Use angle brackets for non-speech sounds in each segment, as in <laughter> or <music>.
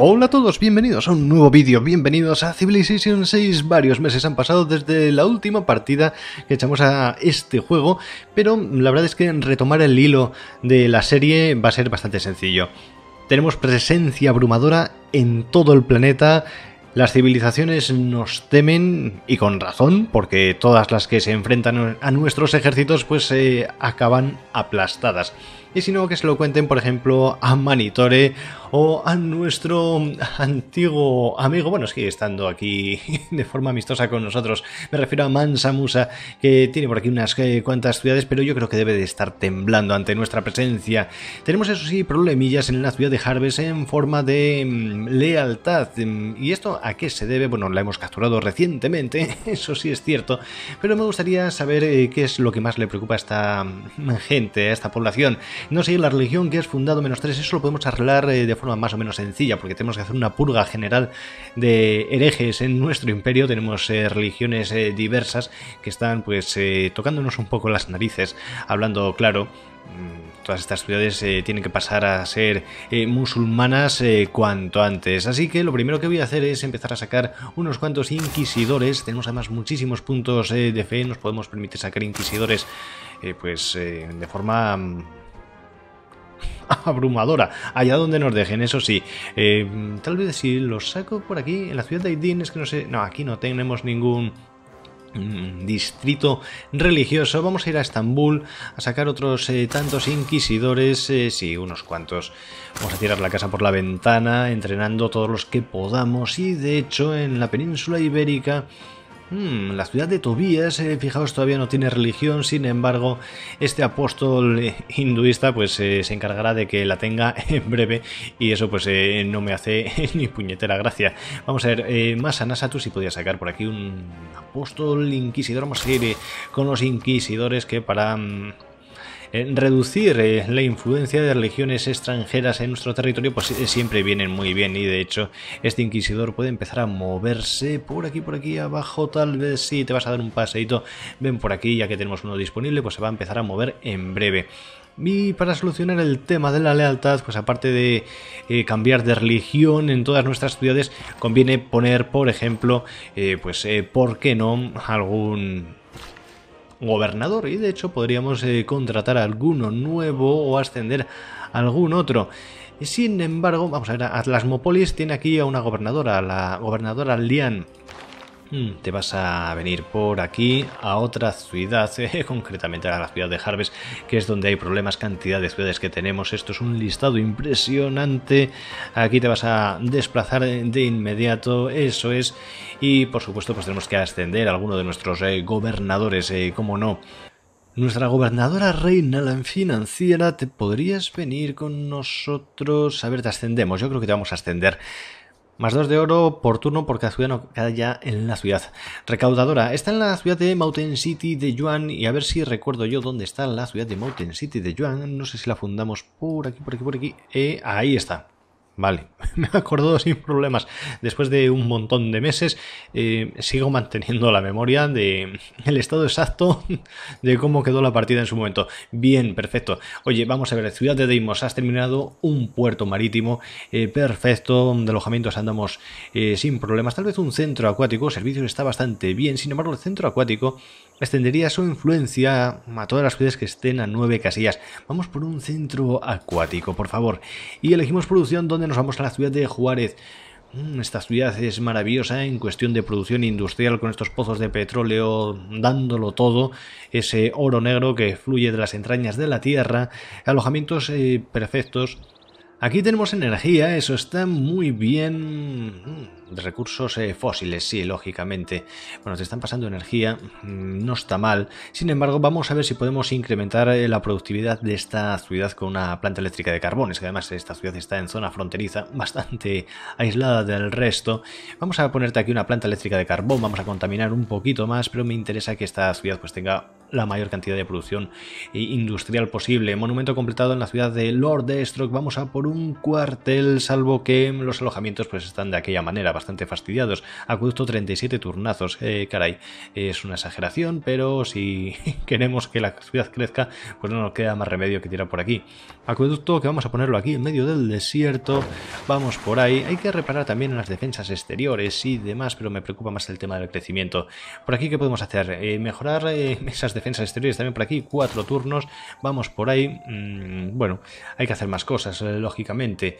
Hola a todos, bienvenidos a un nuevo vídeo, bienvenidos a Civilization 6. Varios meses han pasado desde la última partida que echamos a este juego, pero la verdad es que retomar el hilo de la serie va a ser bastante sencillo. Tenemos presencia abrumadora en todo el planeta, las civilizaciones nos temen, y con razón, porque todas las que se enfrentan a nuestros ejércitos pues eh, acaban aplastadas y que se lo cuenten, por ejemplo, a Manitore o a nuestro antiguo amigo, bueno, sigue estando aquí <laughs> de forma amistosa con nosotros, me refiero a Mansa Musa, que tiene por aquí unas eh, cuantas ciudades, pero yo creo que debe de estar temblando ante nuestra presencia. Tenemos, eso sí, problemillas en la ciudad de Harvest en forma de mm, lealtad, mm, y esto a qué se debe, bueno, la hemos capturado recientemente, <laughs> eso sí es cierto, pero me gustaría saber eh, qué es lo que más le preocupa a esta mm, gente, a esta población no sé, la religión que has fundado menos tres Eso lo podemos arreglar eh, de forma más o menos sencilla, porque tenemos que hacer una purga general de herejes en nuestro imperio. Tenemos eh, religiones eh, diversas que están pues tocándonos un poco las narices, hablando claro mm, todas estas ciudades tienen que pasar a ser musulmanas cuanto antes. Así que lo primero que voy a hacer es empezar a sacar unos cuantos inquisidores. Tenemos además muchísimos puntos de fe, nos podemos permitir sacar inquisidores pues de forma mm, <laughs> abrumadora. Allá donde nos dejen, eso sí. Eh, tal vez si los saco por aquí, en la ciudad de Aidin, es que no sé. No, aquí no tenemos ningún mm, distrito religioso. Vamos a ir a Estambul a sacar otros eh, tantos inquisidores, eh, sí, unos cuantos. Vamos a tirar la casa por la ventana, entrenando todos los que podamos y de hecho en la península ibérica Hmm, la ciudad de Tobías, eh, fijaos, todavía no tiene religión, sin embargo, este apóstol eh, hinduista pues eh, se encargará de que la tenga <laughs> en breve y eso pues no me hace <laughs> ni puñetera gracia. Vamos a ver, más a si podía sacar por aquí un apóstol inquisidor, vamos a seguir con los inquisidores que para... Mm, eh, reducir eh, la influencia de religiones extranjeras en nuestro territorio, pues eh, siempre vienen muy bien. Y de hecho, este inquisidor puede empezar a moverse por aquí, por aquí, abajo, tal vez si sí, te vas a dar un paseito ven por aquí, ya que tenemos uno disponible, pues se va a empezar a mover en breve. Y para solucionar el tema de la lealtad, pues aparte de cambiar de religión en todas nuestras ciudades, conviene poner, por ejemplo, pues, ¿por qué no? algún gobernador y de hecho podríamos eh, contratar a alguno nuevo o ascender a algún otro. Sin embargo, vamos a ver, Atlasmopolis tiene aquí a una gobernadora, la gobernadora Lian. Mm, te vas a venir por aquí a otra ciudad, <laughs> eh, concretamente a la ciudad de Harvest, que es donde hay problemas, cantidad de ciudades que tenemos. Esto es un listado impresionante. Aquí te vas a desplazar de inmediato, eso es. Y por supuesto, pues tenemos que ascender a alguno de nuestros eh, gobernadores, eh, ¿cómo como no. Nuestra gobernadora reina, la financiera, ¿te podrías venir con nosotros? A ver, te ascendemos. Yo creo que te vamos a ascender más dos de oro por turno porque no cada ya en la ciudad. Recaudadora. Está en la ciudad de Mountain City de Yuan. Y a ver si recuerdo yo dónde está la ciudad de Mountain City de Yuan. No sé si la fundamos por aquí, por aquí, por aquí. Eh, ahí está. Vale, <laughs> me acordó sin problemas. Después de un montón de meses, eh, sigo manteniendo la memoria de el estado exacto de cómo quedó la partida en su momento. Bien, perfecto. Oye, vamos a ver, ciudad de Deimos, has terminado un puerto marítimo eh, perfecto, de alojamientos andamos eh, sin problemas. Tal vez un centro acuático, el servicio está bastante bien. Sin embargo, el centro acuático extendería su influencia a todas las ciudades que estén a nueve casillas. Vamos por un centro acuático, por favor. Y elegimos producción donde nos vamos a la ciudad de Juárez. Mm, esta ciudad es maravillosa ¿eh? en cuestión de producción industrial con estos pozos de petróleo dándolo todo, ese oro negro que fluye de las entrañas de la tierra, alojamientos eh, perfectos. Aquí tenemos energía, eso está muy bien mm, recursos eh, fósiles, sí, lógicamente. Bueno, te están pasando energía, mm, no está mal. Sin embargo, vamos a ver si podemos incrementar eh, la productividad de esta ciudad con una planta eléctrica de carbón. Es que además esta ciudad está en zona fronteriza, <laughs> bastante aislada del resto. Vamos a ponerte aquí una planta eléctrica de carbón, vamos a contaminar un poquito más, pero me interesa que esta ciudad pues tenga la mayor cantidad de producción industrial posible. Monumento completado en la ciudad de Lord Destrock. Vamos a por un cuartel, salvo que los alojamientos pues están de aquella manera, bastante fastidiados. Acueducto 37 turnazos. Eh, caray, es una exageración, pero si <laughs> queremos que la ciudad crezca, pues no nos queda más remedio que tirar por aquí. Acueducto que vamos a ponerlo aquí en medio del desierto. Vamos por ahí. Hay que reparar también las defensas exteriores y demás, pero me preocupa más el tema del crecimiento. Por aquí, ¿qué podemos hacer? Eh, mejorar eh, mesas esas defensas exteriores también por aquí, cuatro turnos, vamos por ahí, mm, bueno, hay que hacer más cosas, eh, lógicamente.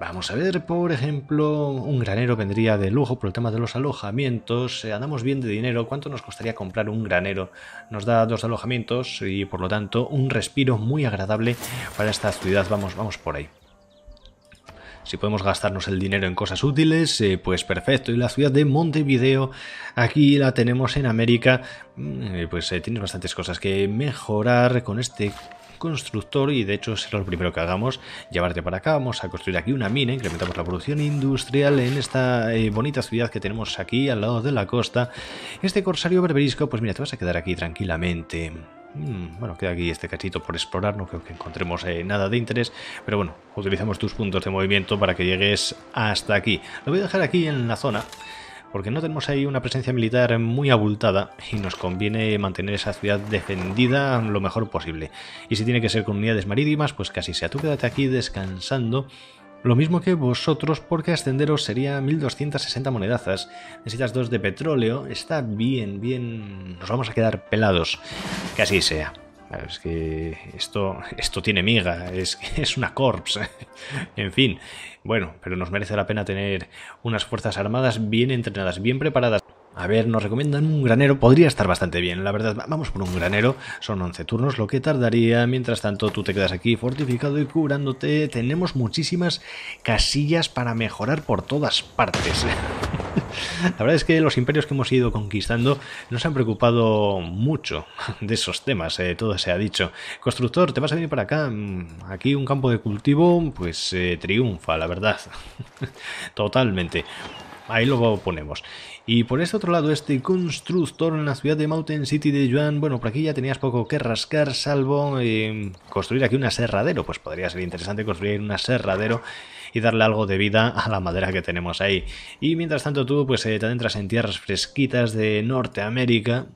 Vamos a ver, por ejemplo, un granero vendría de lujo por el tema de los alojamientos. Eh, andamos bien de dinero. ¿Cuánto nos costaría comprar un granero? Nos da dos alojamientos y por lo tanto un respiro muy agradable para esta ciudad. Vamos, vamos por ahí si podemos gastarnos el dinero en cosas útiles, eh, pues perfecto. Y la ciudad de Montevideo, aquí la tenemos en América, mm, eh, pues tiene eh, tienes bastantes cosas que mejorar con este constructor y de hecho será lo primero que hagamos llevarte para acá, vamos a construir aquí una mina, incrementamos la producción industrial en esta bonita ciudad que tenemos aquí al lado de la costa. Este corsario berberisco, pues mira, te vas a quedar aquí tranquilamente. Mm, bueno, queda aquí este cachito por explorar, no creo que encontremos eh, nada de interés, pero bueno, utilizamos tus puntos de movimiento para que llegues hasta aquí. Lo voy a dejar aquí en la zona porque no tenemos ahí una presencia militar muy abultada y nos conviene mantener esa ciudad defendida lo mejor posible. Y si tiene que ser con unidades marítimas, pues casi sea. Tú quédate aquí descansando lo mismo que vosotros porque ascenderos sería 1260 monedazas. Necesitas dos de petróleo, está bien, bien, nos vamos a quedar pelados, que así sea. Es que esto, esto tiene miga, es, <laughs> es una corpse, <laughs> en fin, bueno, pero nos merece la pena tener unas fuerzas armadas bien entrenadas, bien preparadas a ver, nos recomiendan un granero. Podría estar bastante bien, la verdad. Vamos por un granero. Son 11 turnos, lo que tardaría. Mientras tanto, tú te quedas aquí fortificado y curándote. Tenemos muchísimas casillas para mejorar por todas partes. <laughs> La verdad es que los imperios que hemos ido conquistando no se han preocupado mucho de esos temas, eh, todo se ha dicho. Constructor, te vas a venir para acá, mm, aquí un campo de cultivo, pues eh, triunfa, la verdad. <laughs> Totalmente ahí lo ponemos. Y por este otro lado, este constructor en la ciudad de Mountain City de Yuan, bueno, por aquí ya tenías poco que rascar, salvo em, construir aquí un aserradero, pues podría ser interesante construir un aserradero y darle algo de vida a la madera que tenemos ahí. Y mientras tanto tú pues eh, te adentras en tierras fresquitas de Norteamérica,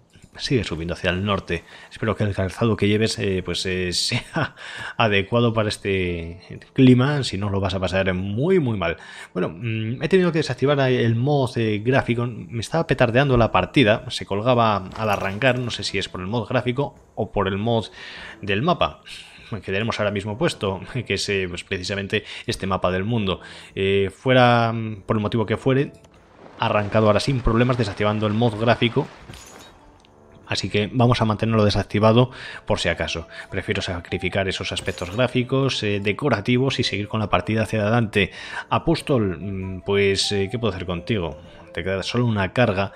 sigue subiendo hacia el norte. Espero que el calzado que lleves eh, pues eh, <laughs> sea adecuado para este clima, si no lo vas a pasar muy muy mal. Bueno, mm, he tenido que desactivar el mod eh, gráfico, me estaba petardeando la partida, se colgaba al arrancar, no sé si es por el mod gráfico o por el mod del mapa <laughs> que tenemos ahora mismo puesto, <laughs> que es pues, precisamente este mapa del mundo. fuera, mm, por el motivo que fuere, arrancado ahora sin problemas, desactivando el mod gráfico así que vamos a mantenerlo desactivado por si acaso. Prefiero sacrificar esos aspectos gráficos, eh, decorativos y seguir con la partida hacia adelante. Apóstol, mm, pues, eh, ¿qué puedo hacer contigo? Te queda solo una carga.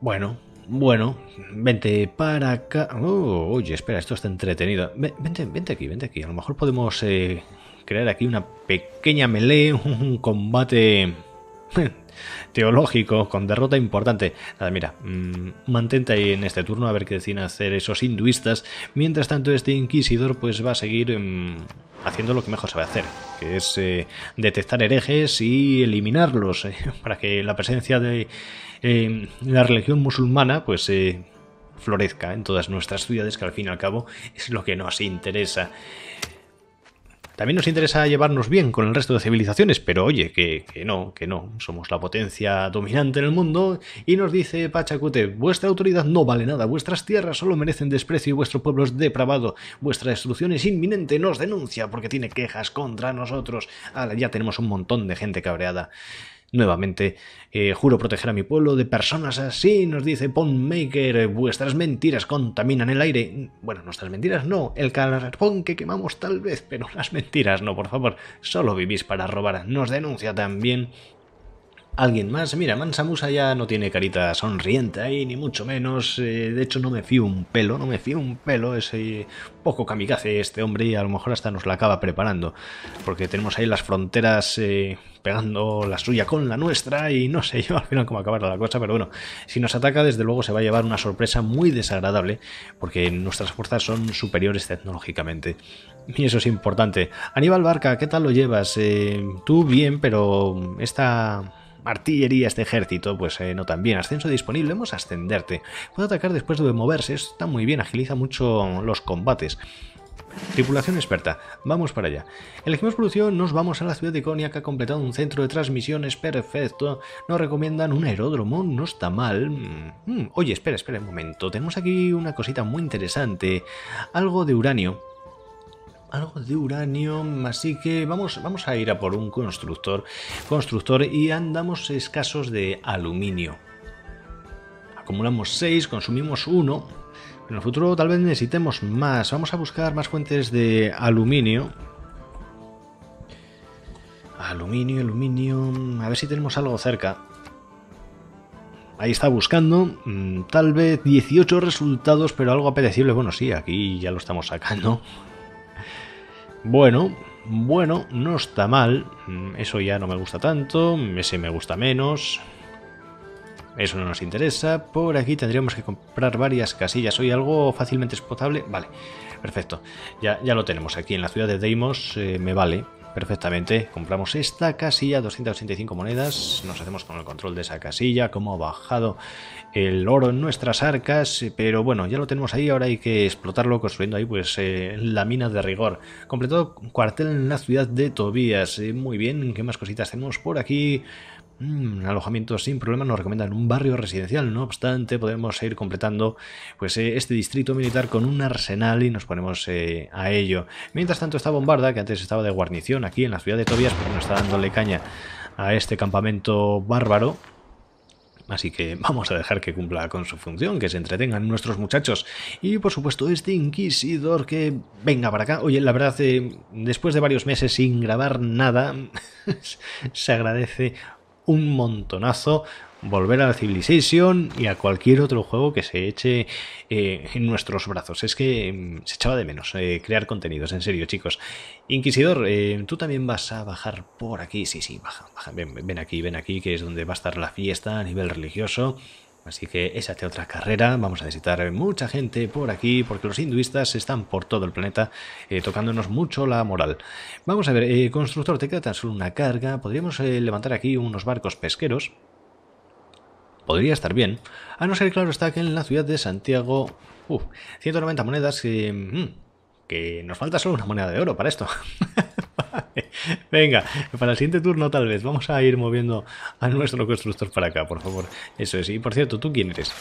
Bueno, bueno, vente para acá. Oh, oye, espera, esto está entretenido. Vente, vente aquí, vente aquí. A lo mejor podemos eh, crear aquí una pequeña melee, <laughs> un combate <laughs> teológico con derrota importante. Nada, mira, mm, mantente ahí en este turno a ver qué deciden hacer esos hinduistas. Mientras tanto, este inquisidor pues va a seguir mm, haciendo lo que mejor sabe hacer, que es eh, detectar herejes y eliminarlos eh, <laughs> para que la presencia de eh, la religión musulmana pues florezca en todas nuestras ciudades, que al fin y al cabo es lo que nos interesa. También nos interesa llevarnos bien con el resto de civilizaciones, pero oye, que, no, que no. Somos la potencia dominante en el mundo y nos dice Pachacute, vuestra autoridad no vale nada, vuestras tierras solo merecen desprecio y vuestro pueblo es depravado, vuestra destrucción es inminente, nos denuncia porque tiene quejas contra nosotros. ya tenemos un montón de gente cabreada. Nuevamente, eh, juro proteger a mi pueblo de personas así, nos dice Ponmaker, eh, vuestras mentiras contaminan el aire. Bueno, nuestras mentiras no, el carbón que quemamos tal vez, pero las mentiras no, por favor, solo vivís para robar. Nos denuncia también alguien más. Mira, Mansa Musa ya no tiene carita sonriente ahí, ni mucho menos. Eh, de hecho, no me fío un pelo, no me fío un pelo. Ese poco kamikaze este hombre y a lo mejor hasta nos la acaba preparando. Porque tenemos ahí las fronteras eh, pegando la suya con la nuestra y no sé <laughs> yo al final cómo acabará la cosa. Pero bueno, si nos ataca, desde luego se va a llevar una sorpresa muy desagradable porque nuestras fuerzas son superiores tecnológicamente. Y eso es importante. Aníbal Barca, ¿qué tal lo llevas? Eh, tú bien, pero esta artillería, este ejército, pues eh, no tan bien. Ascenso disponible, vamos a ascenderte. Puede atacar después de moverse, está muy bien, agiliza mucho los combates. Tripulación experta, vamos para allá. Elegimos producción, nos vamos a la ciudad de Iconia que ha completado un centro de transmisiones perfecto. Nos recomiendan un aeródromo, no está mal. Mm, mm. oye, espera, espera un momento. Tenemos aquí una cosita muy interesante. Algo de uranio algo de uranio, así que vamos, vamos a ir a por un constructor, constructor y andamos escasos de aluminio. Acumulamos 6, consumimos 1. En el futuro tal vez necesitemos más. Vamos a buscar más fuentes de aluminio. Aluminio, aluminio. A ver si tenemos algo cerca. Ahí está buscando. Mm, tal vez 18 resultados, pero algo apetecible. Bueno, sí, aquí ya lo estamos sacando. Bueno, bueno, no está mal. Mm, eso ya no me gusta tanto. Ese me gusta menos. Eso no nos interesa. Por aquí tendríamos que comprar varias casillas. ¿Hoy algo fácilmente explotable? Vale, perfecto. Ya, ya lo tenemos aquí en la ciudad de Deimos. Eh, me vale. Perfectamente, compramos esta casilla, 285 monedas, nos hacemos con el control de esa casilla, cómo ha bajado el oro en nuestras arcas, pero bueno, ya lo tenemos ahí, ahora hay que explotarlo construyendo ahí pues eh, la mina de rigor. Completado cuartel en la ciudad de Tobías, eh, muy bien, ¿qué más cositas tenemos por aquí? mmm, alojamiento sin problema nos recomiendan un barrio residencial. No obstante, podemos ir completando pues, eh, este distrito militar con un arsenal y nos ponemos eh, a ello. Mientras tanto, esta bombarda, que antes estaba de guarnición aquí en la ciudad de Tobias, porque no está dándole caña a este campamento bárbaro. Así que vamos a dejar que cumpla con su función, que se entretengan nuestros muchachos. Y por supuesto este inquisidor que venga para acá. Oye, la verdad, eh, después de varios meses sin grabar nada, <laughs> se agradece un montonazo volver a la Civilization y a cualquier otro juego que se eche eh, en nuestros brazos. Es que mm, se echaba de menos eh, crear contenidos, en serio, chicos. Inquisidor, eh, tú también vas a bajar por aquí. Sí, sí, baja, ven, aquí, ven aquí, que es donde va a estar la fiesta a nivel religioso. Así que esa otra carrera. Vamos a necesitar mucha gente por aquí porque los hinduistas están por todo el planeta eh, tocándonos mucho la moral. Vamos a ver, eh, constructor, te queda tan solo una carga. Podríamos eh, levantar aquí unos barcos pesqueros. Podría estar bien. A no ser claro está que en la ciudad de Santiago... 190 monedas mm, que nos falta solo una moneda de oro para esto. <laughs> <laughs> Venga, para el siguiente turno tal vez. Vamos a ir moviendo a nuestro constructor para acá, por favor. Eso es. Y por cierto, ¿tú quién eres?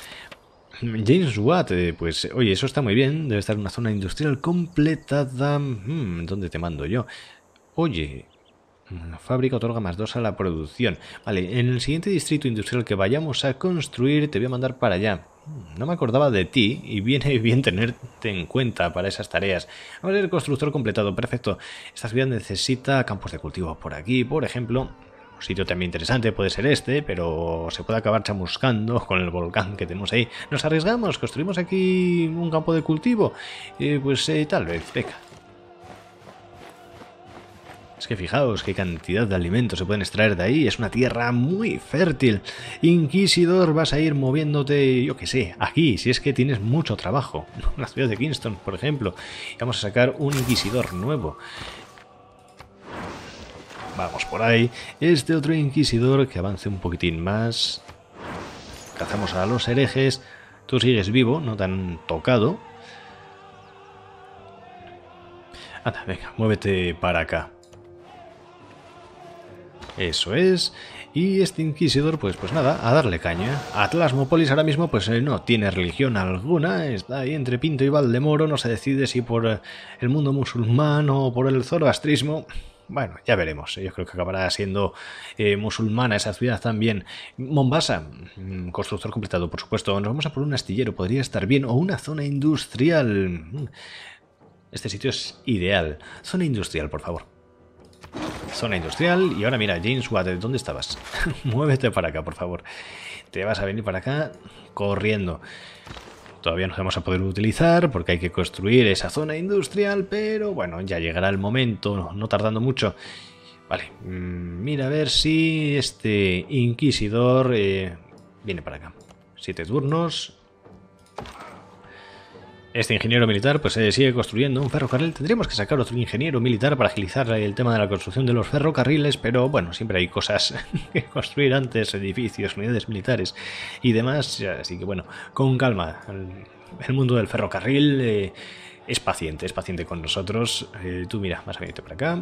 James Watt, eh, pues oye, eso está muy bien. Debe estar en una zona industrial completada. Hmm, ¿Dónde te mando yo? Oye, la fábrica otorga más dos a la producción. Vale, en el siguiente distrito industrial que vayamos a construir te voy a mandar para allá. No me acordaba de ti y viene <laughs> bien tenerte en cuenta para esas tareas. Vamos a ver el constructor completado, perfecto. Esta ciudad necesita campos de cultivo por aquí, por ejemplo. Un sitio también interesante puede ser este, pero se puede acabar chamuscando <laughs> con el volcán que tenemos ahí. Nos arriesgamos, construimos aquí un campo de cultivo. Eh, pues eh, tal vez, peca que fijaos qué cantidad de alimentos se pueden extraer de ahí, es una tierra muy fértil. Inquisidor, vas a ir moviéndote, yo que sé, aquí, si es que tienes mucho trabajo. <laughs> En la ciudad de Kingston, por ejemplo. Vamos a sacar un inquisidor nuevo vamos por ahí. Este otro inquisidor que avance un poquitín más. Cazamos a los herejes. Tú sigues vivo, no tan tocado. Anda, venga, muévete para acá. Eso es. Y este inquisidor, pues, pues nada, a darle caña. Atlasmopolis ahora mismo, pues eh, no tiene religión alguna, está ahí entre Pinto y Valdemoro, no se decide si por eh, el mundo musulmán o por el zoroastrismo. Bueno, ya veremos. Yo creo que acabará siendo eh, musulmana esa ciudad también. Mombasa, mm, constructor completado, por supuesto. Nos vamos a por un astillero, podría estar bien. O una zona industrial. Mm, este sitio es ideal. Zona industrial, por favor zona industrial. Y ahora mira, James Watt, ¿dónde estabas? <laughs> Muévete para acá, por favor. Te vas a venir para acá corriendo. Todavía no vamos a poder utilizar porque hay que construir esa zona industrial, pero bueno, ya llegará el momento, no, tardando mucho. Vale, mm, mira a ver si este inquisidor eh, viene para acá. Siete turnos, este ingeniero militar pues eh, sigue construyendo un ferrocarril. Tendríamos que sacar otro ingeniero militar para agilizar el tema de la construcción de los ferrocarriles, pero bueno, siempre hay cosas <laughs> que construir antes, edificios, unidades militares y demás. Así que bueno, con calma. El, mundo del ferrocarril eh, es paciente, es paciente con nosotros. Eh, tú mira, más a venirte para acá.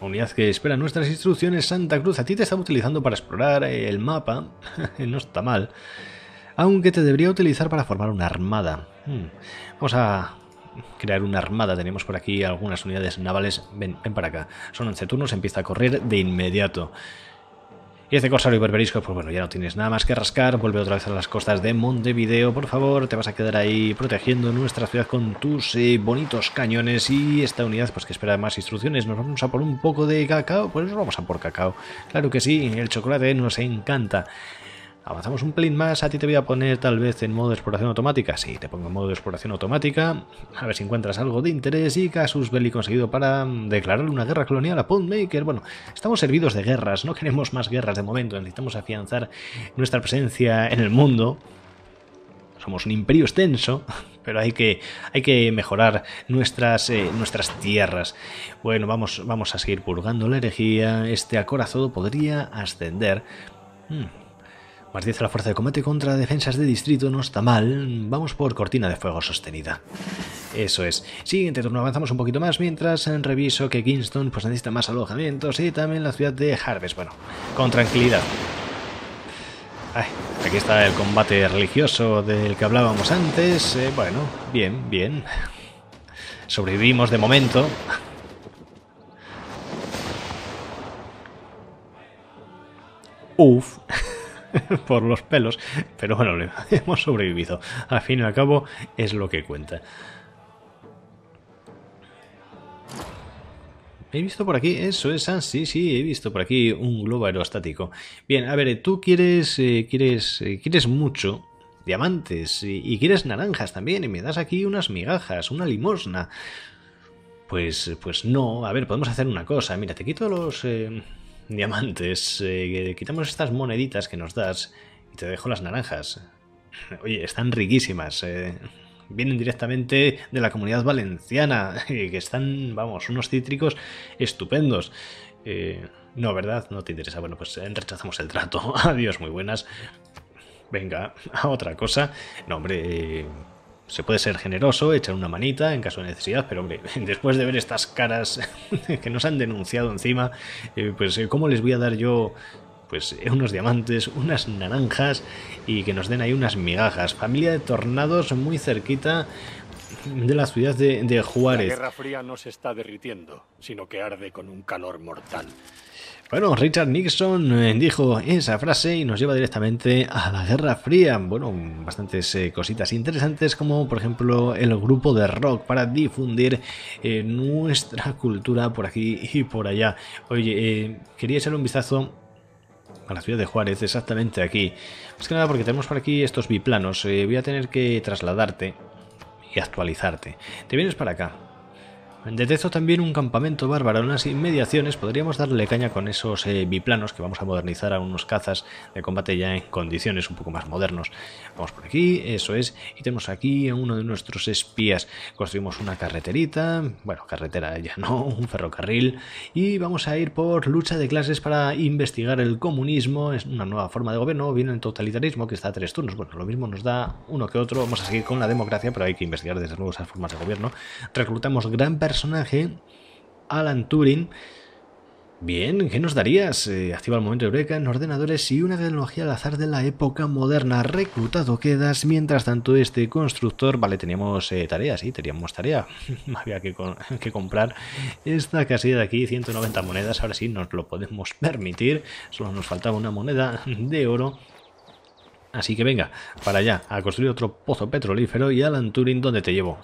Unidad que espera nuestras instrucciones, Santa Cruz. A ti te estaba utilizando para explorar el mapa. <laughs> no está mal aunque te debería utilizar para formar una armada. Hmm. Vamos a crear una armada. Tenemos por aquí algunas unidades navales. Ven, ven para acá. Son 11 turnos, empieza a correr de inmediato. Y este corsario berberisco, pues bueno, ya no tienes nada más que rascar. Vuelve otra vez a las costas de Montevideo, por favor. Te vas a quedar ahí protegiendo nuestra ciudad con tus eh, bonitos cañones. Y esta unidad, pues que espera más instrucciones. Nos vamos a por un poco de cacao. Pues nos vamos a por cacao. Claro que sí, el chocolate nos encanta. Avanzamos un pelín más, a ti te voy a poner tal vez en modo de exploración automática. Sí, te pongo en modo de exploración automática, a ver si encuentras algo de interés y Casus Belli conseguido para mm, declarar una guerra colonial a Pondmaker. Bueno, estamos servidos de guerras, no queremos más guerras de momento, necesitamos afianzar nuestra presencia en el mundo. Somos un imperio extenso, <laughs> pero hay que, hay que mejorar nuestras, eh, nuestras tierras. Bueno, vamos, vamos a seguir purgando la herejía. Este acorazado podría ascender. Hmm más a la fuerza de combate contra defensas de distrito, no está mal. Vamos por cortina de fuego sostenida. Eso es. Siguiente turno avanzamos un poquito más mientras reviso que Kingston pues, necesita más alojamientos y también la ciudad de Harvest. Bueno, con tranquilidad. aquí está el combate religioso del que hablábamos antes. Eh, bueno, bien, bien. Sobrevivimos de momento. Uf. <laughs> por los pelos, pero bueno, <laughs> hemos sobrevivido. Al fin y al cabo es lo que cuenta. He visto por aquí, eso es, ah, sí, sí, he visto por aquí un globo aerostático. Bien, a ver, tú quieres, eh, quieres, eh, quieres mucho diamantes y, quieres naranjas también y me das aquí unas migajas, una limosna. Pues, pues no, a ver, podemos hacer una cosa. Mira, te quito los... Eh, diamantes, eh, quitamos estas moneditas que nos das y te dejo las naranjas. Oye, están riquísimas. Eh. Vienen directamente de la comunidad valenciana, <laughs> que están, vamos, unos cítricos estupendos. Eh, no, ¿verdad? No te interesa. Bueno, pues rechazamos el trato. <laughs> Adiós, muy buenas. Venga, a otra cosa. No, hombre se puede ser generoso, echar una manita en caso de necesidad, pero hombre, <laughs> después de ver estas caras <laughs> que nos han denunciado encima, eh, pues eh, ¿cómo les voy a dar yo pues eh, unos diamantes, unas naranjas y que nos den ahí unas migajas? Familia de tornados muy cerquita de la ciudad de, de Juárez. La Guerra Fría no se está derritiendo, sino que arde con un calor mortal. Bueno, Richard Nixon eh, dijo esa frase y nos lleva directamente a la Guerra Fría. Bueno, bastantes eh, cositas interesantes como por ejemplo el grupo de rock para difundir eh, nuestra cultura por aquí y por allá. Oye, quería echar un vistazo a la ciudad de Juárez, exactamente aquí. Más que nada porque tenemos por aquí estos biplanos. voy a tener que trasladarte y actualizarte. Te vienes para acá Detezo también un campamento bárbaro en unas inmediaciones. Podríamos darle caña con esos eh, biplanos que vamos a modernizar a unos cazas de combate ya en condiciones un poco más modernos. Vamos por aquí, eso es. Y tenemos aquí a uno de nuestros espías. Construimos una carreterita, bueno, carretera ya <laughs> no, un ferrocarril. Y vamos a ir por lucha de clases para investigar el comunismo. Es una nueva forma de gobierno. Viene el totalitarismo que está a tres turnos. Bueno, lo mismo nos da uno que otro. Vamos a seguir con la democracia, pero hay que investigar desde luego esas formas de gobierno. Reclutamos gran personaje, Alan Turing. Bien, ¿qué nos darías? Eh, activa el momento de breca en ordenadores y una tecnología al azar de la época moderna. Reclutado quedas. Mientras tanto, este constructor. Vale, teníamos tareas, eh, tarea, sí, teníamos tarea. <laughs> Había que, que, comprar esta casilla de aquí, 190 monedas. Ahora sí nos lo podemos permitir. Solo nos faltaba una moneda de oro. Así que venga, para allá, a construir otro pozo petrolífero y Alan Turing, ¿dónde te llevo?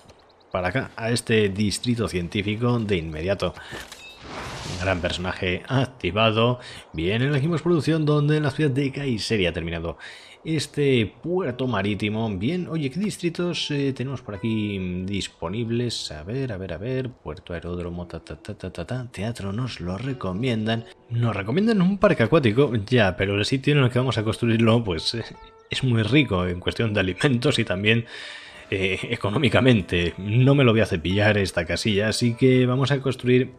para acá, a este distrito científico de inmediato. Gran personaje activado. Bien, elegimos producción donde en la ciudad de sería ha terminado este puerto marítimo. Bien, oye, ¿qué distritos eh, tenemos por aquí disponibles? A ver, a ver, a ver. Puerto Aeródromo, ta, ta, ta, ta, ta, Teatro nos lo recomiendan. Nos recomiendan un parque acuático, ya, pero el sitio en el que vamos a construirlo, pues eh, es muy rico en cuestión de alimentos y también eh, económicamente. No me lo voy a cepillar esta casilla, así que vamos a construir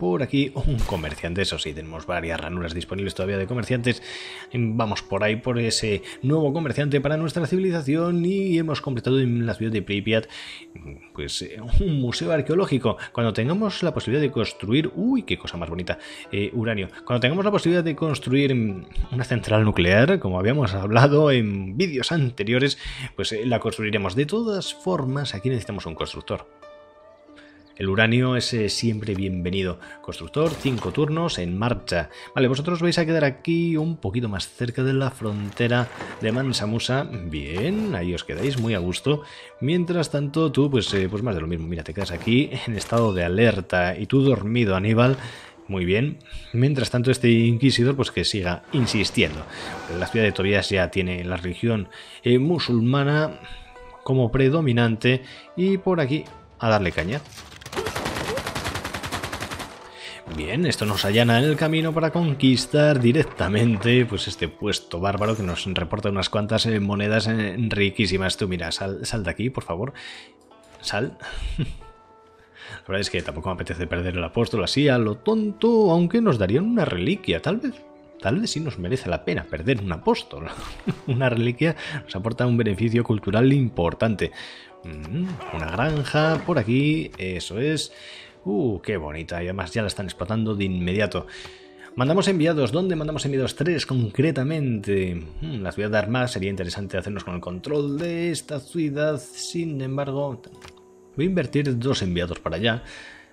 por aquí un comerciante, eso sí, tenemos varias ranuras disponibles todavía de comerciantes. Em, vamos por ahí por ese nuevo comerciante para nuestra civilización y hemos completado en la ciudad de Pripyat mm, pues eh, un museo arqueológico. Cuando tengamos la posibilidad de construir, uy, qué cosa más bonita, eh, uranio. Cuando tengamos la posibilidad de construir mm, una central nuclear, como habíamos hablado en vídeos anteriores, pues eh, la construiremos. De todas formas, aquí necesitamos un constructor. El uranio es eh, siempre bienvenido. Constructor, cinco turnos en marcha. Vale, vosotros vais a quedar aquí un poquito más cerca de la frontera de Mansamusa. Bien, ahí os quedáis muy a gusto. Mientras tanto, tú, pues, eh, pues más de lo mismo. Mira, te quedas aquí en estado de alerta y tú dormido, Aníbal. Muy bien. Mientras tanto, este inquisidor, pues que siga insistiendo. La ciudad de Tobías ya tiene la religión eh, musulmana como predominante y por aquí a darle caña. Bien, esto nos allana el camino para conquistar directamente pues este puesto bárbaro que nos reporta unas cuantas eh, monedas eh, riquísimas. Tú mira, sal, sal de aquí, por favor. Sal. La verdad es que tampoco me apetece perder el apóstol así a lo tonto, aunque nos darían una reliquia, tal vez. Tal vez sí nos merece la pena perder un apóstol. <laughs> una reliquia nos aporta un beneficio cultural importante. Mm, una granja por aquí, eso es. Uh, qué bonita. Y además ya la están explotando de inmediato. Mandamos enviados. ¿Dónde mandamos enviados? Tres concretamente. Hmm, la ciudad de Armas. Sería interesante hacernos con el control de esta ciudad. Sin embargo, voy a invertir dos enviados para allá.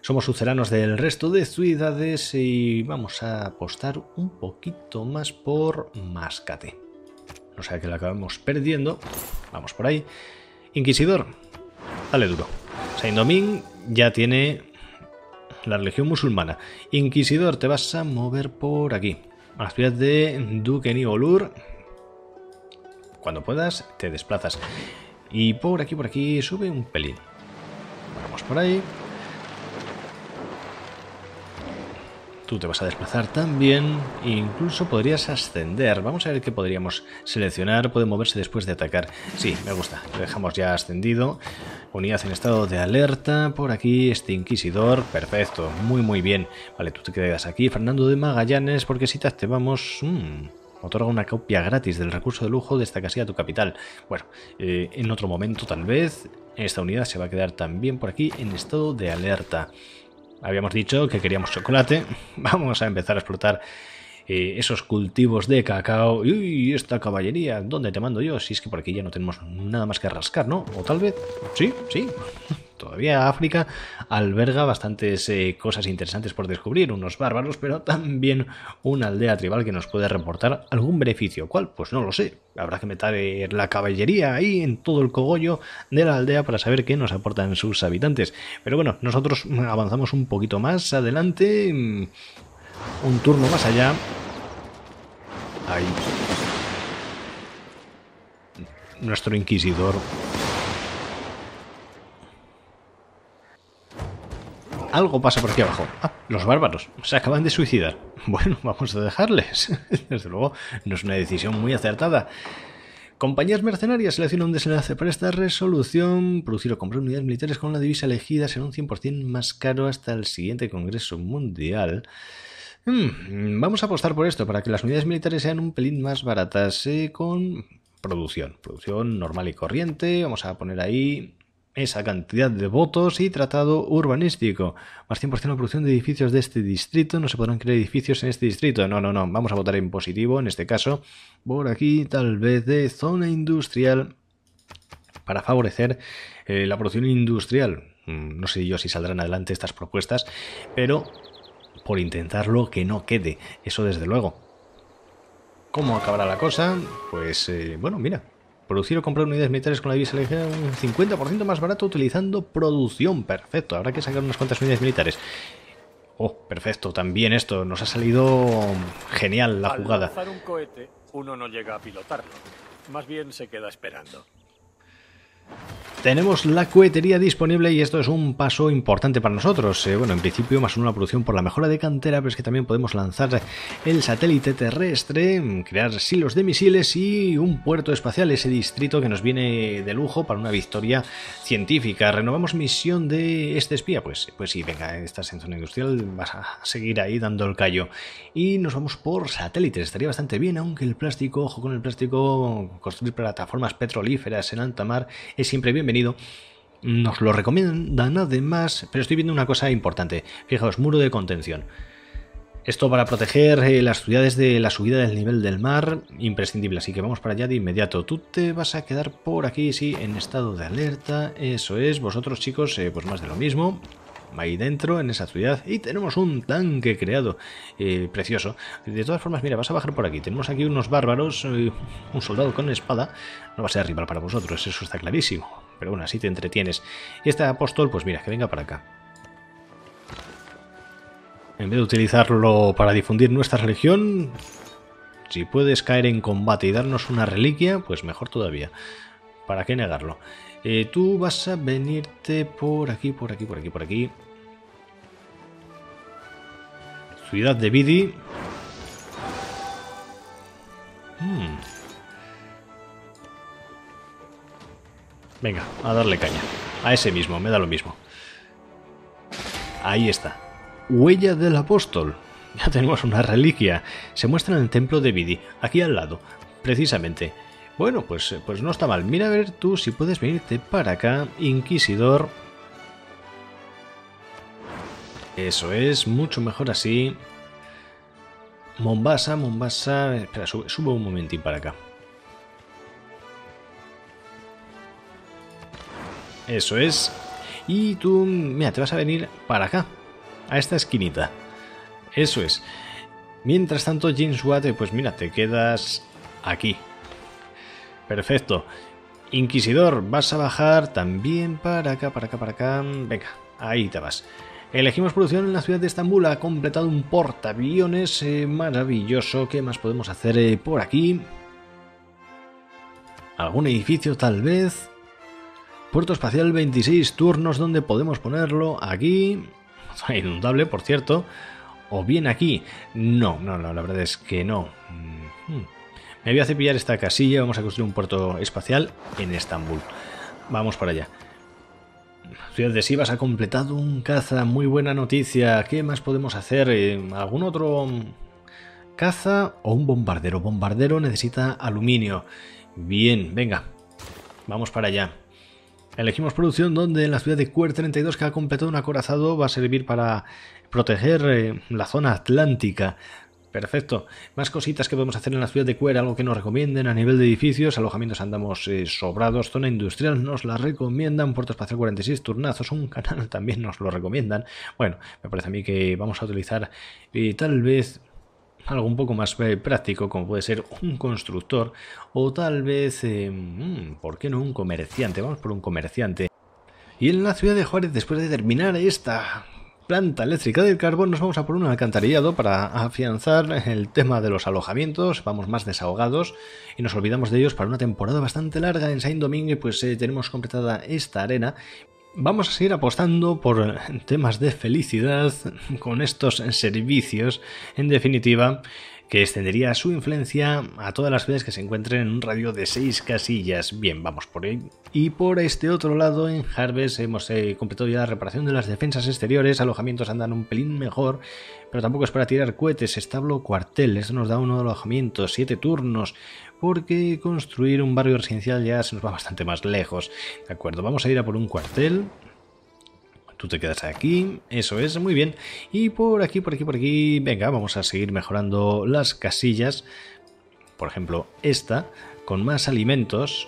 Somos suceranos del resto de ciudades y vamos a apostar un poquito más por Máscate. No sea que la acabamos perdiendo. Vamos por ahí. Inquisidor. Dale duro. Saint Domingue ya tiene la religión musulmana. Inquisidor, te vas a mover por aquí. A las ciudad de duque ni Olur. Cuando puedas, te desplazas. Y por aquí, por aquí, sube un pelín. Vamos por ahí. Tú te vas a desplazar también. E incluso podrías ascender. Vamos a ver qué podríamos seleccionar. Puede moverse después de atacar. Sí, me gusta. Lo dejamos ya ascendido. Unidad en estado de alerta. Por aquí este inquisidor. Perfecto. Muy, muy bien. Vale, tú te quedas aquí. Fernando de Magallanes, porque si te activamos... Mm, otorga una copia gratis del recurso de lujo de esta casilla a tu capital. Bueno, eh, en otro momento tal vez. Esta unidad se va a quedar también por aquí en estado de alerta. Habíamos dicho que queríamos chocolate. <laughs> Vamos a empezar a explotar eh, esos cultivos de cacao. Y esta caballería, ¿dónde te mando yo? Si es que por aquí ya no tenemos nada más que rascar, ¿no? O tal vez... Sí, sí todavía África alberga bastantes eh, cosas interesantes por descubrir, unos bárbaros, pero también una aldea tribal que nos puede reportar algún beneficio. ¿Cuál? Pues no lo sé. Habrá que meter la caballería ahí en todo el cogollo de la aldea para saber qué nos aportan sus habitantes. Pero bueno, nosotros avanzamos un poquito más adelante, mm, un turno más allá. Ahí. Nuestro inquisidor algo pasa por aquí abajo. Ah, los bárbaros se acaban de suicidar. <laughs> Bueno, vamos a dejarles. <laughs> Desde luego, no es una decisión muy acertada. Compañías mercenarias seleccionan un desenlace para esta resolución. Producir o comprar unidades militares con una divisa elegida será un 100% más caro hasta el siguiente Congreso Mundial. Mm, vamos a apostar por esto, para que las unidades militares sean un pelín más baratas eh, con producción. Producción normal y corriente. Vamos a poner ahí esa cantidad de votos y tratado urbanístico. Más 100% la producción de edificios de este distrito. No se podrán crear edificios en este distrito. No, no, no. Vamos a votar en positivo en este caso. Por aquí, tal vez de zona industrial para favorecer eh, la producción industrial. Mm, no sé yo si saldrán adelante estas propuestas, pero por intentarlo que no quede. Eso desde luego. ¿Cómo acabará la cosa? Pues eh, bueno, mira, Producir o comprar unidades militares con la divisa ligera un 50% más barato utilizando producción. Perfecto, habrá que sacar unas cuantas unidades militares. Oh, perfecto, también esto. Nos ha salido genial la jugada. un cohete, uno no llega a pilotarlo. Más bien se queda esperando. Tenemos la cohetería disponible y esto es un paso importante para nosotros. Eh, bueno, en principio más una producción por la mejora de cantera, pero es que también podemos lanzar el satélite terrestre, mm, crear silos de misiles y un puerto espacial, ese distrito que nos viene de lujo para una victoria científica. ¿Renovamos misión de este espía? Pues, pues sí, venga, eh, estás en zona industrial, vas a seguir ahí dando el callo. Y nos vamos por satélites, estaría bastante bien, aunque el plástico, ojo con el plástico, construir plataformas petrolíferas en alta mar es siempre bienvenido. Nos lo recomiendan además, pero estoy viendo una cosa importante. Fijaos, muro de contención. Esto para proteger eh, las ciudades de la subida del nivel del mar, imprescindible. Así que vamos para allá de inmediato. Tú te vas a quedar por aquí, sí, en estado de alerta. Eso es. Vosotros, chicos, eh, pues más de lo mismo ahí dentro, en esa ciudad, y tenemos un tanque creado eh, precioso. De todas formas, mira, vas a bajar por aquí. Tenemos aquí unos bárbaros, eh, un soldado con espada. No va a ser rival para vosotros, eso está clarísimo. Pero bueno, así te entretienes. Y este apóstol, pues mira, que venga para acá. En vez de utilizarlo para difundir nuestra religión, si puedes caer en combate y darnos una reliquia, pues mejor todavía. ¿Para qué negarlo? Eh, tú vas a venirte por aquí, por aquí, por aquí, por aquí. Ciudad de Bidi. Hmm. Venga, a darle caña. A ese mismo, me da lo mismo. Ahí está. Huella del apóstol. <laughs> Ya tenemos una reliquia. Se muestra en el templo de Bidi, aquí al lado, precisamente. Bueno, pues, pues no está mal. Mira a ver tú si puedes venirte para acá, Inquisidor. Eso es, mucho mejor así. Mombasa, Mombasa... Espera, sube, un momentín para acá. Eso es. Y tú, mira, te vas a venir para acá, a esta esquinita. Eso es. Mientras tanto, James Watt, pues mira, te quedas aquí. Perfecto. Inquisidor, vas a bajar también para acá, para acá, para acá. Venga, ahí te vas. Elegimos producción en la ciudad de Estambul, ha completado un portaaviones eh, maravilloso. ¿Qué más podemos hacer eh, por aquí? ¿Algún edificio tal vez? Puerto espacial 26 turnos, ¿dónde podemos ponerlo? Aquí. <laughs> Inundable, por cierto. O bien aquí. No, no, no, la verdad es que no. Mm-hmm. Me voy a cepillar esta casilla, vamos a construir un puerto espacial en Estambul. Vamos para allá. Ciudad de Sivas ha completado un caza, muy buena noticia. ¿Qué más podemos hacer? Eh, ¿Algún otro caza o un bombardero? Bombardero necesita aluminio. Bien, venga, vamos para allá. Elegimos producción donde la ciudad de Cuer 32 que ha completado un acorazado va a servir para proteger eh, la zona atlántica Perfecto. Más cositas que podemos hacer en la ciudad de Cuera, algo que nos recomienden a nivel de edificios, alojamientos andamos eh, sobrados, zona industrial nos la recomiendan, puerto espacial 46, turnazos, un <laughs> canal también nos lo recomiendan. Bueno, me parece a mí que vamos a utilizar eh, tal vez algo un poco más eh, práctico, como puede ser un constructor o tal vez, mm, ¿por qué no un comerciante? Vamos por un comerciante. Y en la ciudad de Juárez, después de terminar esta planta eléctrica del carbón, nos vamos a por un alcantarillado para afianzar el tema de los alojamientos, vamos más desahogados y nos olvidamos de ellos para una temporada bastante larga en Saint Domingue, pues eh, tenemos completada esta arena. Vamos a seguir apostando por temas de felicidad con estos servicios, en definitiva, que extendería su influencia a todas las ciudades que se encuentren en un radio de 6 casillas. Bien, vamos por ahí. Y por este otro lado, en Harvest hemos eh, completado ya la reparación de las defensas exteriores, alojamientos andan un pelín mejor, pero tampoco es para tirar cohetes, establo, cuartel, Eso nos da un alojamiento, 7 turnos, porque construir un barrio residencial ya se nos va bastante más lejos. De acuerdo, vamos a ir a por un cuartel, Tú te quedas aquí, eso es, muy bien. Y por aquí, por aquí, por aquí, venga, vamos a seguir mejorando las casillas. Por ejemplo, esta, con más alimentos,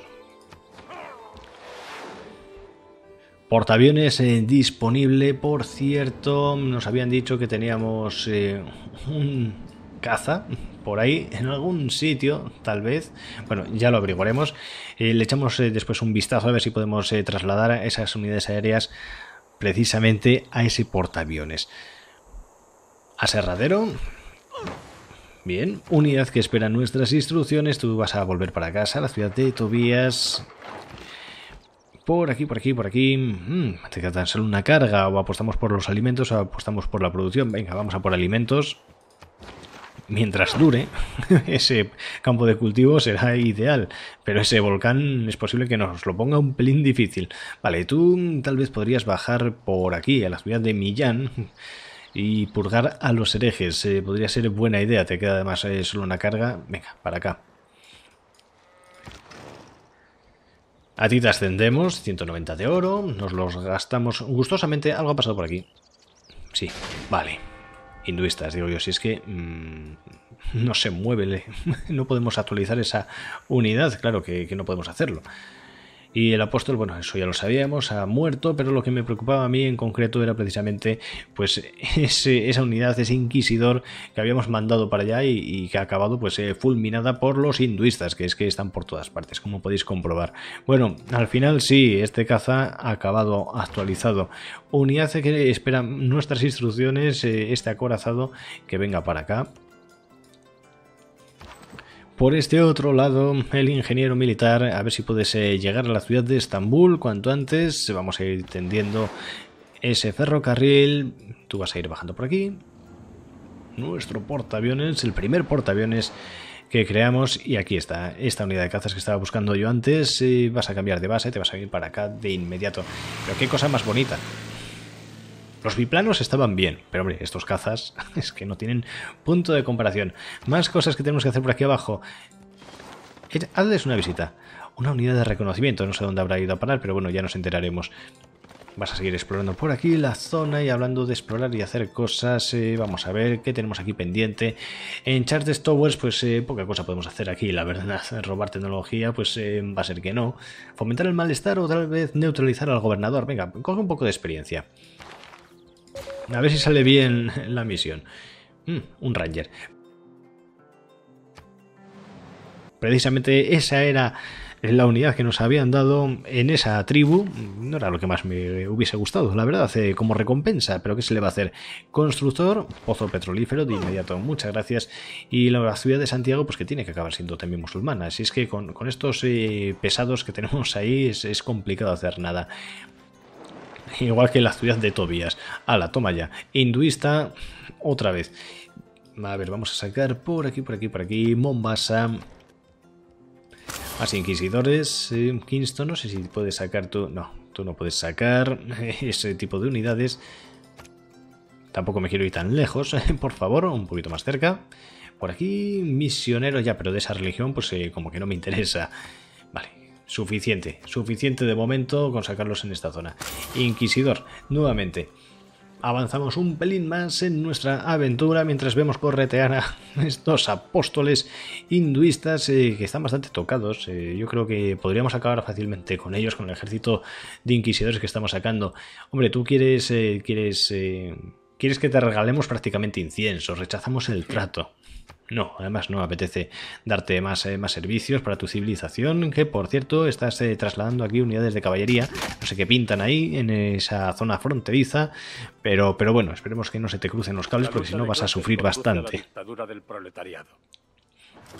Portaaviones eh, disponible, por cierto, nos habían dicho que teníamos eh, un caza por ahí, en algún sitio, tal vez. Bueno, ya lo averiguaremos. Eh, le echamos después un vistazo a ver si podemos trasladar esas unidades aéreas precisamente a ese portaaviones. Aserradero. Bien, unidad que espera nuestras instrucciones. Tú vas a volver para casa, a la ciudad de Tobías. Por aquí, por aquí, por aquí. te mm, queda tan solo una carga. O apostamos por los alimentos o apostamos por la producción. Venga, vamos a por alimentos mientras dure, <laughs> ese campo de cultivo será ideal, pero ese volcán es posible que nos lo ponga un pelín difícil. Vale, tú tal vez podrías bajar por aquí, a la ciudad de Millán, y purgar a los herejes. Eh, podría ser buena idea, te queda además eh, solo una carga. Venga, para acá. A ti te ascendemos, 190 de oro, nos los gastamos gustosamente. Algo ha pasado por aquí. Sí, vale hinduistas. Digo yo, si es que mm, <laughs> no se mueve, <laughs> no podemos actualizar esa unidad, claro que no podemos hacerlo. Y el apóstol, bueno, eso ya lo sabíamos, ha muerto, pero lo que me preocupaba a mí en concreto era precisamente pues <laughs> esa unidad, ese inquisidor que habíamos mandado para allá y, que ha acabado pues eh, fulminada por los hinduistas, que es que están por todas partes, como podéis comprobar. Bueno, al final sí, este caza ha acabado actualizado. Unidad que espera nuestras instrucciones, eh, este acorazado que venga para acá por este otro lado, el ingeniero militar, a ver si puedes llegar a la ciudad de Estambul cuanto antes. Vamos a ir tendiendo ese ferrocarril. Tú vas a ir bajando por aquí. Nuestro portaaviones, el primer portaaviones que creamos. Y aquí está, esta unidad de cazas que estaba buscando yo antes. Eh, vas a cambiar de base, te vas a ir para acá de inmediato. Pero qué cosa más bonita. Los biplanos estaban bien, pero hombre, estos cazas <laughs> es que no tienen punto de comparación. Más cosas que tenemos que hacer por aquí abajo. Hazles una visita. Una unidad de reconocimiento, no sé dónde habrá ido a parar, pero bueno, ya nos enteraremos. Vas a seguir explorando por aquí la zona y hablando de explorar y hacer cosas. Eh, vamos a ver qué tenemos aquí pendiente. En Charter Towers, pues eh, poca cosa podemos hacer aquí, la verdad. <laughs> Robar tecnología, pues eh, va a ser que no. Fomentar el malestar o tal vez neutralizar al gobernador. Venga, coge un poco de experiencia. A ver si sale bien la misión. Mm, un Ranger. Precisamente esa era la unidad que nos habían dado en esa tribu. No era lo que más me hubiese gustado, la verdad, como recompensa, pero ¿qué se le va a hacer? Constructor, pozo petrolífero de inmediato, muchas gracias. Y la ciudad de Santiago, pues que tiene que acabar siendo también musulmana. Así es que con, estos eh, pesados que tenemos ahí es complicado hacer nada igual que la ciudad de Tobías. A la toma ya. Hinduista, otra vez. A ver, vamos a sacar por aquí, por aquí, por aquí. Mombasa. Más inquisidores. Eh, Kingston, no sé si puedes sacar tú. No, tú no puedes sacar <laughs> ese tipo de unidades. Tampoco me quiero ir tan lejos, <laughs> por favor, un poquito más cerca. Por aquí, misionero ya, pero de esa religión, pues eh, como que no me interesa. Suficiente, suficiente de momento con sacarlos en esta zona. Inquisidor, nuevamente. Avanzamos un pelín más en nuestra aventura mientras vemos corretear a <laughs> estos apóstoles hinduistas eh, que están bastante tocados. Eh, yo creo que podríamos acabar fácilmente con ellos, con el ejército de inquisidores que estamos sacando. Hombre, tú quieres, eh, quieres, quieres que te regalemos prácticamente incienso, rechazamos el trato. No, además no apetece darte más, eh, más servicios para tu civilización, que por cierto estás eh, trasladando aquí unidades de caballería, no sé qué pintan ahí en esa zona fronteriza, pero, pero bueno, esperemos que no se te crucen los cables porque si no vas a sufrir bastante.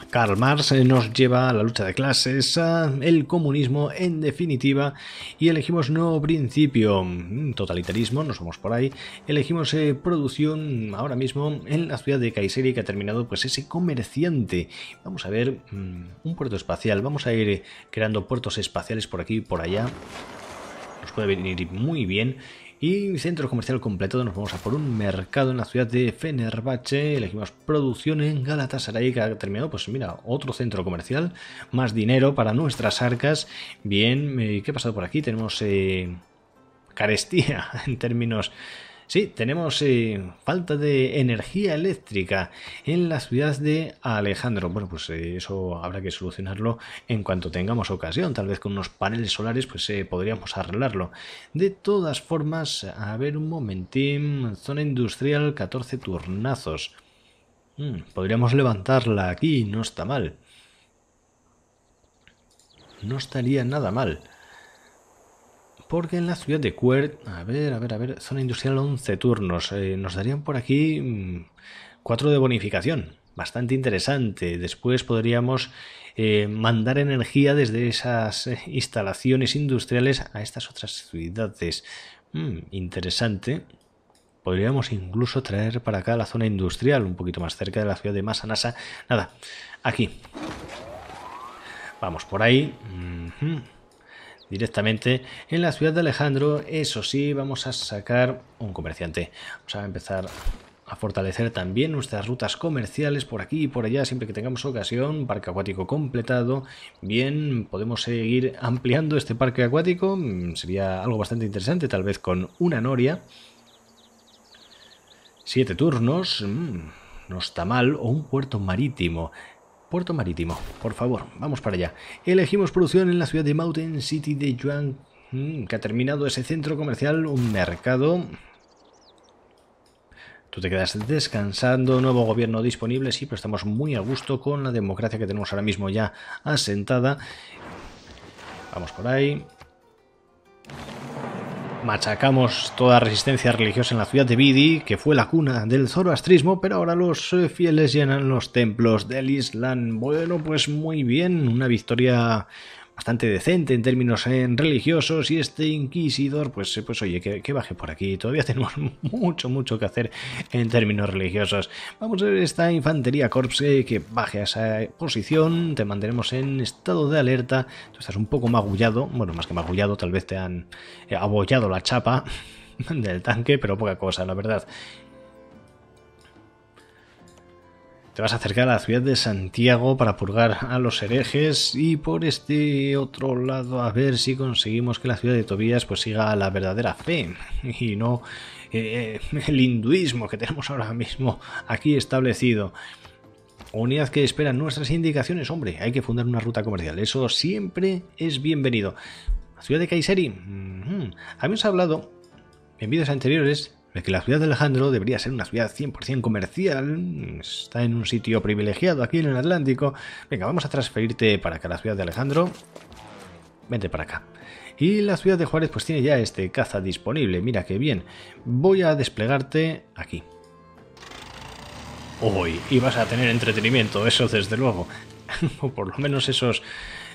Karl Marx nos lleva a la lucha de clases, el comunismo en definitiva, y elegimos nuevo principio, mm, totalitarismo, nos vamos por ahí, elegimos eh, producción ahora mismo en la ciudad de Kayseri que ha terminado pues ese comerciante. Vamos a ver mm, un puerto espacial, vamos a ir eh, creando puertos espaciales por aquí y por allá, nos puede venir muy bien y centro comercial completado, nos vamos a por un mercado en la ciudad de Fenerbache. elegimos producción en Galatasaray que ha terminado, pues mira, otro centro comercial, más dinero para nuestras arcas. Bien, eh, ¿qué ha pasado por aquí? Tenemos eh, carestía <laughs> en términos Sí, tenemos eh, falta de energía eléctrica en la ciudad de Alejandro. Bueno, pues eh, eso habrá que solucionarlo en cuanto tengamos ocasión. Tal vez con unos paneles solares pues eh, podríamos arreglarlo. De todas formas, a ver un momentín. Zona industrial 14 turnazos. Mm, podríamos levantarla aquí, no está mal. No estaría nada mal. Porque en la ciudad de Cuert, a ver, a ver, a ver, zona industrial 11 turnos. Eh, nos darían por aquí 4 mm, de bonificación. Bastante interesante. Después podríamos eh, mandar energía desde esas eh, instalaciones industriales a estas otras ciudades. Mm, interesante. Podríamos incluso traer para acá la zona industrial, un poquito más cerca de la ciudad de Masanasa. Nada, aquí. Vamos por ahí directamente en la ciudad de Alejandro. Eso sí, vamos a sacar un comerciante. Vamos a empezar a fortalecer también nuestras rutas comerciales por aquí y por allá siempre que tengamos ocasión. Parque acuático completado. Bien, podemos seguir ampliando este parque acuático. Mm, sería algo bastante interesante, tal vez con una noria. Siete turnos. Mm, no está mal. O un puerto marítimo. Puerto marítimo, por favor, vamos para allá. Elegimos producción en la ciudad de Mountain City de Yuan, mm, que ha terminado ese centro comercial, un mercado. Tú te quedas descansando, nuevo gobierno disponible, sí, pero estamos muy a gusto con la democracia que tenemos ahora mismo ya asentada. Vamos por ahí machacamos toda resistencia religiosa en la ciudad de Bidi, que fue la cuna del zoroastrismo, pero ahora los eh, fieles llenan los templos del Islam. Bueno, pues muy bien, una victoria bastante decente en términos en religiosos y este inquisidor, pues, eh, pues oye, que, baje por aquí. Todavía <laughs> tenemos mucho, mucho que hacer en términos religiosos. Vamos a ver esta infantería corpse eh, que baje a esa posición, te mantendremos en estado de alerta, tú estás un poco magullado, bueno, más que magullado, tal vez te han abollado la chapa <laughs> del tanque, pero poca cosa, la verdad. Te vas a acercar a la ciudad de Santiago para purgar a los herejes y por este otro lado a ver si conseguimos que la ciudad de Tobías pues siga la verdadera fe y no eh, el hinduismo que tenemos ahora mismo aquí establecido. Unidad que espera nuestras indicaciones, hombre, hay que fundar una ruta comercial, eso siempre es bienvenido. La ciudad de Kayseri, habíamos hablado en vídeos anteriores de que la ciudad de Alejandro debería ser una ciudad 100% comercial, está en un sitio privilegiado aquí en el Atlántico. Venga, vamos a transferirte para acá, la ciudad de Alejandro. Vente para acá. Y la ciudad de Juárez pues tiene ya este caza disponible, mira qué bien. Voy a desplegarte aquí. hoy y vas a tener entretenimiento, eso desde luego. o <laughs> por lo menos esos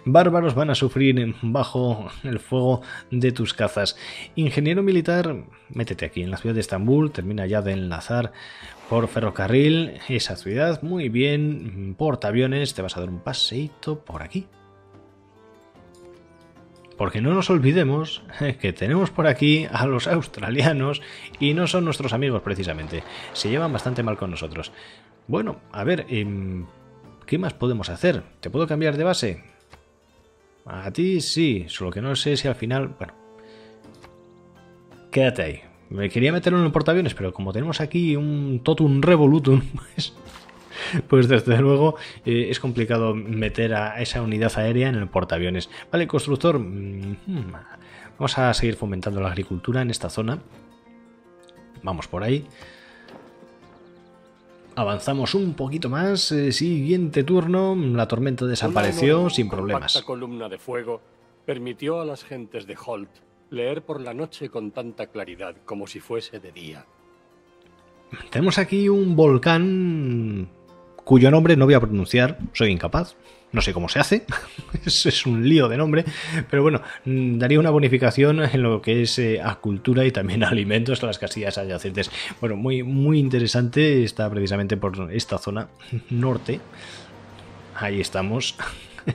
bárbaros van a sufrir bajo el fuego de tus cazas. Ingeniero militar, métete aquí en la ciudad de Estambul, termina ya de enlazar por ferrocarril esa ciudad, muy bien, portaaviones, te vas a dar un paseito por aquí. Porque no nos olvidemos <laughs> que tenemos por aquí a los australianos y no son nuestros amigos precisamente. Se llevan bastante mal con nosotros. Bueno, a ver, em, ¿qué más podemos hacer? ¿Te puedo cambiar de base? A ti sí, solo que no sé si al final... Bueno. Quédate ahí. Me quería meterlo en el portaaviones, pero como tenemos aquí un totum revolutum, <laughs> pues, pues desde luego eh, es complicado meter a esa unidad aérea en el portaaviones. Vale, constructor, mm, hmm, vamos a seguir fomentando la agricultura en esta zona. Vamos por ahí. Avanzamos un poquito más. Eh, siguiente turno. La tormenta desapareció sin problemas. Esta columna de fuego permitió a las gentes de Holt leer por la noche con tanta claridad como si fuese de día. Tenemos aquí un volcán cuyo nombre no voy a pronunciar, soy incapaz no sé cómo se hace, <laughs> es, un lío de nombre, pero bueno, mm, daría una bonificación en lo que es eh, a cultura y también a <laughs> alimentos a las casillas adyacentes. Bueno, muy, muy interesante, está precisamente por esta zona norte. Ahí estamos. <laughs> <laughs>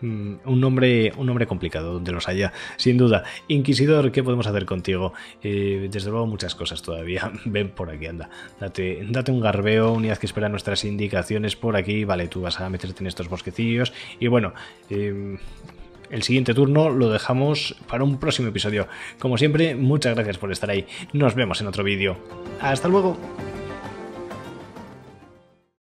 Mm, un, nombre, un complicado, donde los haya, sin duda. Inquisidor, ¿qué podemos hacer contigo? Eh, desde luego muchas cosas todavía. <laughs> Ven por aquí, anda. Date, date un garbeo, unidad que espera nuestras indicaciones por aquí. Vale, tú vas a meterte en estos bosquecillos. Y bueno... Em, el siguiente turno lo dejamos para un próximo episodio. Como siempre, muchas gracias por estar ahí. Nos vemos en otro vídeo. Hasta luego.